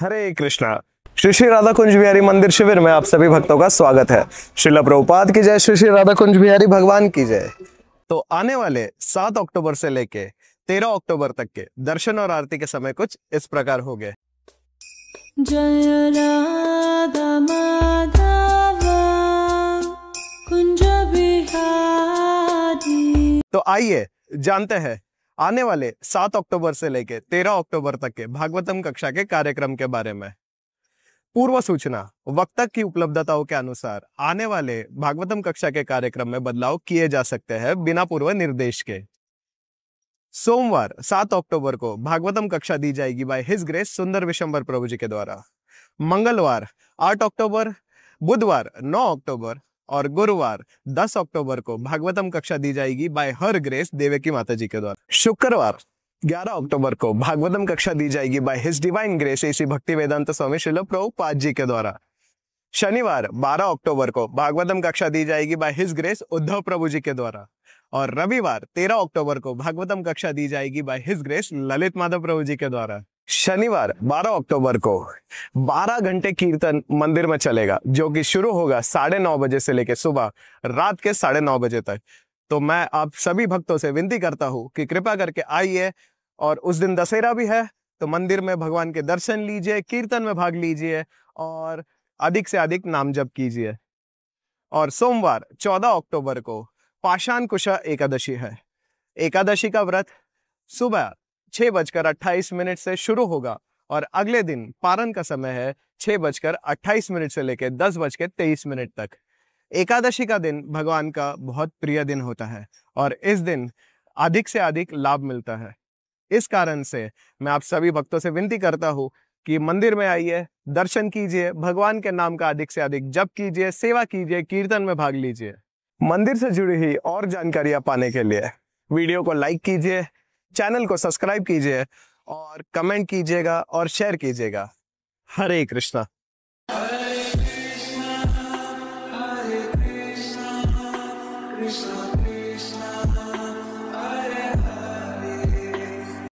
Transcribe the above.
हरे कृष्णा श्री श्री राधा कुंज बिहारी मंदिर शिविर में आप सभी भक्तों का स्वागत है श्रील प्रभुपाद की जय श्री श्री राधा कुंज बिहारी भगवान की जय तो आने वाले सात अक्टूबर से लेके तेरह अक्टूबर तक के दर्शन और आरती के समय कुछ इस प्रकार हो गए जय राधा माधा कुंज बिहारी तो आइए जानते हैं आने वाले सात अक्टूबर से लेकर तेरह अक्टूबर तक के भागवतम कक्षा के कार्यक्रम के बारे में पूर्व सूचना वक्तक की उपलब्धताओं के अनुसार आने वाले भागवतम कक्षा के कार्यक्रम में बदलाव किए जा सकते हैं बिना पूर्व निर्देश के सोमवार सात अक्टूबर को भागवतम कक्षा दी जाएगी बाय हिज ग्रेस सुंदर विशंबर प्रभु जी के द्वारा मंगलवार आठ अक्टूबर बुधवार नौ अक्टूबर और गुरुवार 10 अक्टूबर को भागवतम कक्षा दी जाएगी बाय हर ग्रेस देवे की माता जी के द्वारा शुक्रवार 11 अक्टूबर को भागवतम कक्षा दी जाएगी बाय हिज डिवाइन ग्रेस इसी भक्ति वेदांत स्वामी प्रभु प्रभुपाद जी के द्वारा शनिवार 12 अक्टूबर को भागवतम कक्षा दी जाएगी by his grace Uddhav Prabhu ji के द्वारा और रविवार 13 अक्टूबर को भागवतम कक्षा दी जाएगी by his grace Lalit Madhav Prabhu ji के द्वारा शनिवार 12 अक्टूबर को 12 घंटे कीर्तन मंदिर में चलेगा जो कि शुरू होगा साढ़े नौ बजे से लेकर सुबह रात के साढ़े नौ बजे तक तो मैं आप सभी भक्तों से विनती करता हूँ कि कृपा करके आइए और उस दिन दशहरा भी है तो मंदिर में भगवान के दर्शन लीजिए कीर्तन में भाग लीजिए और अधिक से अधिक नाम जप कीजिए और सोमवार 14 अक्टूबर को पाषाण कुशा एकादशी है एकादशी का व्रत सुबह छह बजकर अट्ठाईस मिनट से शुरू होगा और अगले दिन पारण का समय है छह बजकर अट्ठाईस मिनट से लेकर दस बजकर तेईस मिनट तक एकादशी का दिन भगवान का बहुत प्रिय दिन होता है और इस दिन अधिक से अधिक लाभ मिलता है इस कारण से मैं आप सभी भक्तों से विनती करता हूँ कि मंदिर में आइए दर्शन कीजिए भगवान के नाम का अधिक से अधिक जप कीजिए सेवा कीजिए कीर्तन में भाग लीजिए मंदिर से जुड़ी हुई और जानकारियां पाने के लिए वीडियो को लाइक कीजिए चैनल को सब्सक्राइब कीजिए और कमेंट कीजिएगा और शेयर कीजिएगा हरे कृष्णा